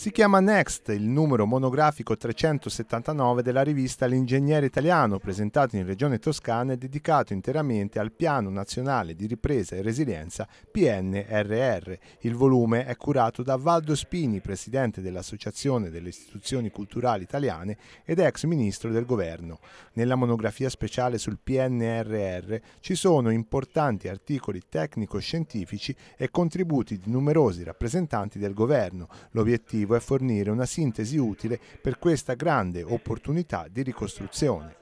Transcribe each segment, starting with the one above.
Si chiama Next, il numero monografico 379 della rivista L'Ingegnere Italiano, presentato in Regione Toscana e dedicato interamente al Piano Nazionale di Ripresa e Resilienza PNRR. Il volume è curato da Valdo Spini, presidente dell'Associazione delle Istituzioni Culturali Italiane ed ex ministro del Governo. Nella monografia speciale sul PNRR ci sono importanti articoli tecnico-scientifici e contributi di numerosi rappresentanti del Governo. L'obiettivo L'obiettivo è fornire una sintesi utile per questa grande opportunità di ricostruzione.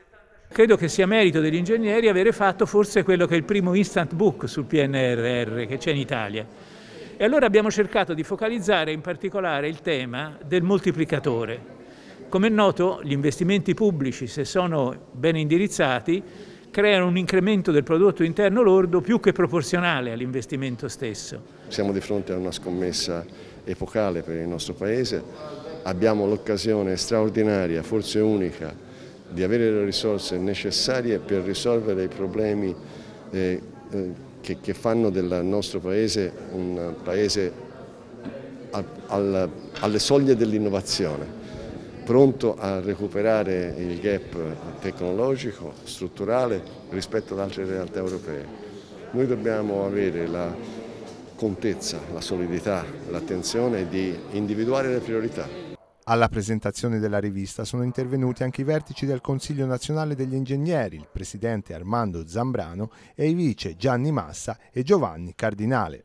Credo che sia merito degli ingegneri avere fatto forse quello che è il primo instant book sul PNRR che c'è in Italia. E allora abbiamo cercato di focalizzare in particolare il tema del moltiplicatore. Come è noto, gli investimenti pubblici, se sono ben indirizzati, creano un incremento del prodotto interno lordo più che proporzionale all'investimento stesso. Siamo di fronte a una scommessa epocale per il nostro Paese, abbiamo l'occasione straordinaria, forse unica, di avere le risorse necessarie per risolvere i problemi eh, eh, che, fanno del nostro Paese un Paese alle soglie dell'innovazione pronto a recuperare il gap tecnologico, strutturale rispetto ad altre realtà europee. Noi dobbiamo avere la contezza, la solidità, l'attenzione di individuare le priorità. Alla presentazione della rivista sono intervenuti anche i vertici del Consiglio nazionale degli ingegneri, il presidente Armando Zambrano e i vice Gianni Massa e Giovanni Cardinale.